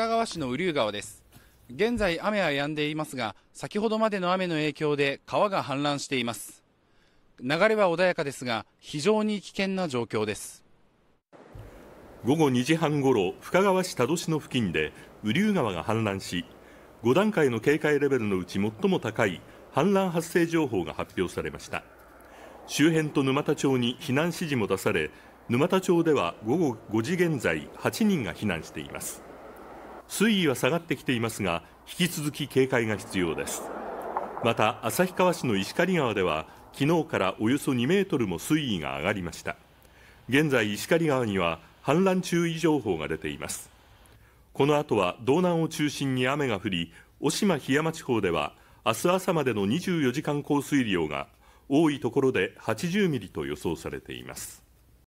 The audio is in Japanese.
深川市の雨竜川です現在雨は止んでいますが先ほどまでの雨の影響で川が氾濫しています流れは穏やかですが非常に危険な状況です午後2時半ごろ深川市田市の付近で雨竜川が氾濫し5段階の警戒レベルのうち最も高い氾濫発生情報が発表されました周辺と沼田町に避難指示も出され沼田町では午後5時現在8人が避難しています水位は下がってきていますが引き続き警戒が必要ですまた旭川市の石狩川では昨日からおよそ2メートルも水位が上がりました現在石狩川には氾濫注意情報が出ていますこの後は道南を中心に雨が降り渡島檜山地方では明日朝までの24時間降水量が多いところで80ミリと予想されています